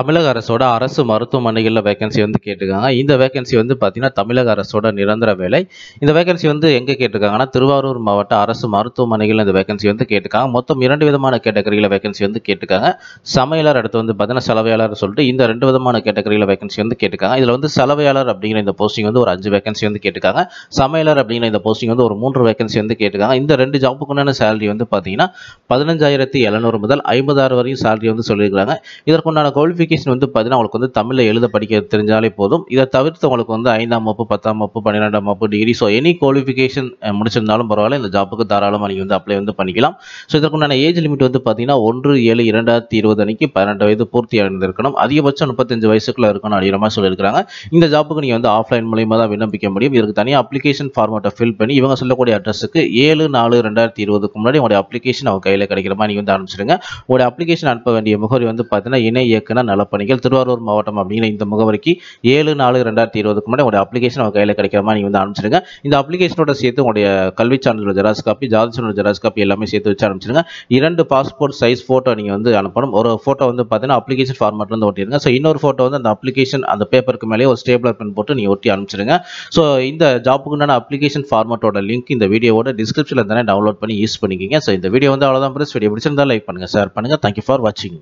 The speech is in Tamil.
தமிழக அரசோட அரசு மருத்துவமனைகளில் வேகன்சி வந்து கேட்டிருக்காங்க இந்த வேகன்சி வந்து பார்த்திங்கன்னா தமிழக அரசோட நிரந்தர வேலை இந்த வேகன்சி வந்து எங்கே கேட்டிருக்காங்கன்னா திருவாரூர் மாவட்ட அரசு மருத்துவமனைகளில் இந்த வேகன்சி வந்து கேட்டிருக்காங்க மொத்தம் இரண்டு விதமான கேட்டகரியில் வேகன்சி வந்து கேட்டிருக்காங்க சமையலர் அடுத்து வந்து பார்த்தீங்கன்னா செலவையாளர் சொல்லிட்டு இந்த ரெண்டு விதமான கேட்டகரியில் வேகன்சி வந்து கேட்டிருக்காங்க இதில் வந்து சலவையாளர் அப்படிங்கிற இந்த போஸ்டிங் வந்து ஒரு அஞ்சு வேகன்சி வந்து கேட்டிருக்காங்க சமையலர் அப்படிங்கிற இந்த போஸ்டிங் வந்து ஒரு மூன்று வேகன்சி வந்து கேட்டிருக்காங்க இந்த ரெண்டு ஜாப்புக்குண்டான சேலரி வந்து பார்த்தீங்கன்னா பதினஞ்சாயிரத்தி எழுநூறு முதல் ஐம்பதாயிரம் வரையும் சேலரி வந்து சொல்லியிருக்காங்க இதற்குண்டான குவாலிஃபிகேஷன் அப்ளிகேஷன் வந்து பார்த்தீங்கன்னா உங்களுக்கு வந்து தமிழில் எழுத படிக்க தெரிஞ்சாலே போதும் இதை தவிர்த்து உங்களுக்கு வந்து ஐந்தாம் வகுப்பு பத்தாம் வகுப்பு பன்னிரெண்டாம் வகுப்பு டிகிரி ஸோ எனி குவாலிஃபிகேஷன் முடிச்சிருந்தாலும் பரவாயில்ல இந்த ஜாப்புக்கு தாராளமாக நீங்கள் வந்து அப்ளை வந்து பண்ணிக்கலாம் ஸோ இதற்கு நான் ஏஜ் லிமிட் வந்து பார்த்தீங்கன்னா ஒன்று ஏழு இரண்டாயிரத்தி இருபது அன்னைக்கு பன்னெண்டு வயது பூர்த்தி அடைந்திருக்கணும் அதிகபட்சம் முப்பத்தஞ்சு வயசுக்குள்ள இருக்கணும் அப்படிங்கிற மாதிரி சொல்லியிருக்காங்க இந்த ஜாப்புக்கு நீங்கள் வந்து ஆஃப்லைன் மூலியமாக தான் விண்ணப்பிக்க முடியும் இதற்கு தனியாக அப்ளிகேஷன் ஃபார்மேட்டை ஃபில் பண்ணி இவங்க சொல்லக்கூடிய அட்ரஸுக்கு ஏழு நாலு ரெண்டாயிரத்தி இருபதுக்கு முன்னாடி உங்களுடைய அப்ளிகேஷன் அவங்க கையில் கிடைக்கிற மாதிரி நீங்கள் வந்து ஆரம்பிச்சிருங்க உங்களுடைய அப்ளிகேஷன் அனுப்ப வேண்டிய முகவரி வந்து பார்த்தீங்கன்னா இணை இயக்குனர் நலப்பணிகள் திருவாரூர் மாவட்டம் அப்படிங்கிற இந்த முகவரிக்கு ஏழு நாலு ரெண்டாயிரத்தி இருபதுக்கு முன்னாடி அப்ளிகேஷன் அவங்க கையில் கிடைக்கிற மாதிரி நீங்கள் வந்து அனுப்பிச்சிருங்க இந்த அப்ளிகேஷனோட சேர்த்து உங்களுடைய கல்வி சான்றிதழ் ஜெராக்ஸ் காப்பி ஜாதி சான்றிதழ் ஜெராக்ஸ் காப்பி எல்லாமே சேர்த்து வச்சு அனுப்பிச்சிருங்க இரண்டு பாஸ்போர்ட் சைஸ் ஃபோட்டோ நீங்கள் வந்து அனுப்பணும் ஒரு ஃபோட்டோ வந்து பார்த்தீங்கன்னா அப்ளிகேஷன் ஃபார்மேட்டில் வந்து ஒட்டிடுங்க ஸோ இன்னொரு ஃபோட்டோ வந்து அந்த அப்ளிகேஷன் அந்த பேப்பருக்கு மேலே ஒரு ஸ்டேபிளர் பென் போட்டு நீங்கள் ஒட்டி அனுப்பிச்சிருங்க ஸோ இந்த ஜாப்புக்குண்டான அப்ளிகேஷன் ஃபார்மேட்டோட லிங்க் இந்த வீடியோவோட டிஸ்கிரிப்ஷனில் தானே டவுன்லோட் பண்ணி யூஸ் பண்ணிக்கிங்க ஸோ இந்த வீடியோ வந்து அவ்வளோதான் பிரஸ் வீடியோ பிடிச்சிருந்தா லைக் பண்ணுங்கள் ஷேர் பண்ணுங்கள் தேங்க்யூ ஃபார் வாட்சிங்